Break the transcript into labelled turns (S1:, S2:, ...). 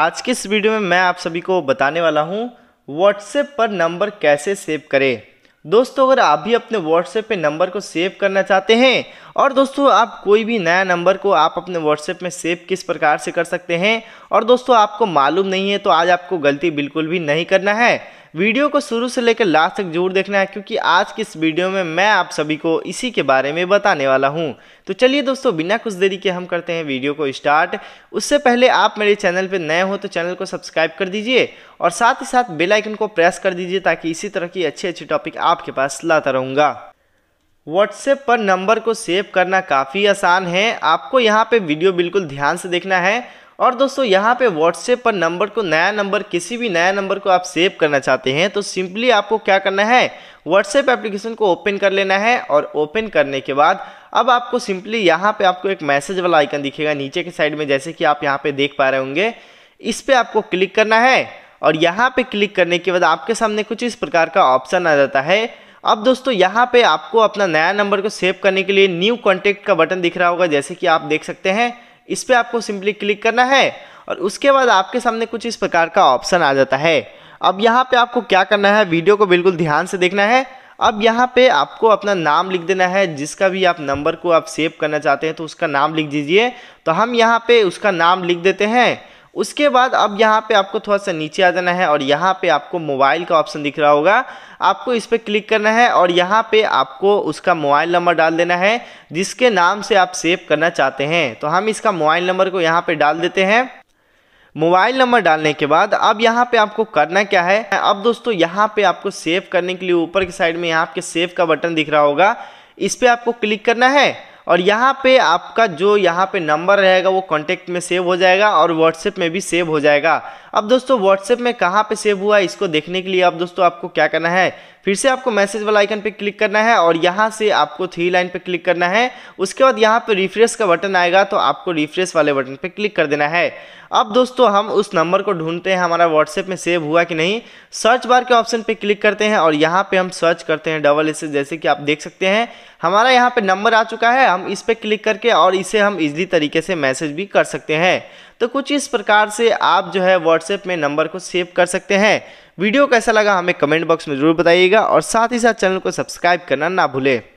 S1: आज के इस वीडियो में मैं आप सभी को बताने वाला हूँ व्हाट्सएप पर नंबर कैसे सेव करें दोस्तों अगर आप भी अपने व्हाट्सएप पे नंबर को सेव करना चाहते हैं और दोस्तों आप कोई भी नया नंबर को आप अपने व्हाट्सएप में सेव किस प्रकार से कर सकते हैं और दोस्तों आपको मालूम नहीं है तो आज आपको गलती बिल्कुल भी नहीं करना है वीडियो को शुरू से लेकर लास्ट तक जरूर देखना है क्योंकि आज की इस वीडियो में मैं आप सभी को इसी के बारे में बताने वाला हूँ तो चलिए दोस्तों बिना कुछ देरी के हम करते हैं वीडियो को स्टार्ट उससे पहले आप मेरे चैनल पर नए हो तो चैनल को सब्सक्राइब कर दीजिए और साथ ही साथ बेलाइकन को प्रेस कर दीजिए ताकि इसी तरह की अच्छे अच्छे टॉपिक आपके पास लाता रहूँगा व्हाट्सएप पर नंबर को सेव करना काफ़ी आसान है आपको यहाँ पे वीडियो बिल्कुल ध्यान से देखना है और दोस्तों यहाँ पे व्हाट्सएप पर नंबर को नया नंबर किसी भी नया नंबर को आप सेव करना चाहते हैं तो सिंपली आपको क्या करना है व्हाट्सएप एप्लीकेशन को ओपन कर लेना है और ओपन करने के बाद अब आपको सिंपली यहाँ पे आपको एक मैसेज वाला आइकन दिखेगा नीचे के साइड में जैसे कि आप यहाँ पे देख पा रहे होंगे इस पर आपको क्लिक करना है और यहाँ पे क्लिक करने के बाद आपके सामने कुछ इस प्रकार का ऑप्शन आ जाता है अब दोस्तों यहाँ पे आपको अपना नया नंबर को सेव करने के लिए न्यू कॉन्टेक्ट का बटन दिख रहा होगा जैसे कि आप देख सकते हैं इस पर आपको सिंपली क्लिक करना है और उसके बाद आपके सामने कुछ इस प्रकार का ऑप्शन आ जाता है अब यहाँ पे आपको क्या करना है वीडियो को बिल्कुल ध्यान से देखना है अब यहाँ पे आपको अपना नाम लिख देना है जिसका भी आप नंबर को आप सेव करना चाहते हैं तो उसका नाम लिख दीजिए तो हम यहाँ पे उसका नाम लिख देते हैं उसके बाद अब यहाँ पे आपको थोड़ा सा नीचे आ जाना है और यहाँ पे आपको मोबाइल का ऑप्शन दिख रहा होगा आपको इस पर क्लिक करना है और यहाँ पे आपको उसका मोबाइल नंबर डाल देना है जिसके नाम से आप सेव करना चाहते हैं तो हम इसका मोबाइल नंबर को यहाँ पे डाल देते हैं मोबाइल नंबर डालने के बाद अब यहाँ पे आपको करना क्या है अब दोस्तों यहाँ पे आपको सेव करने के लिए ऊपर की साइड में यहाँ आपके सेव का बटन दिख रहा होगा इस पर आपको क्लिक करना है और यहाँ पे आपका जो यहाँ पे नंबर रहेगा वो कॉन्टेक्ट में सेव हो जाएगा और व्हाट्सएप में भी सेव हो जाएगा अब दोस्तों व्हाट्सएप में कहाँ पे सेव हुआ है इसको देखने के लिए अब दोस्तों आपको क्या करना है फिर से आपको मैसेज वाला आइकन पे क्लिक करना है और यहाँ से आपको थ्री लाइन पे क्लिक करना है उसके बाद यहाँ पे रिफ्रेश का बटन आएगा तो आपको रिफ्रेश वाले बटन पे क्लिक कर देना है अब दोस्तों हम उस नंबर को ढूंढते हैं हमारा व्हाट्सएप में सेव हुआ कि नहीं सर्च बार के ऑप्शन पे क्लिक करते हैं और यहाँ पे हम सर्च करते हैं डबल एस जैसे कि आप देख सकते हैं हमारा यहाँ पे नंबर आ चुका है हम इस पर क्लिक करके और इसे हम इजली तरीके से मैसेज भी कर सकते हैं तो कुछ इस प्रकार से आप जो है व्हाट्सएप में नंबर को सेव कर सकते हैं वीडियो कैसा लगा हमें कमेंट बॉक्स में ज़रूर बताइएगा और साथ ही साथ चैनल को सब्सक्राइब करना ना भूलें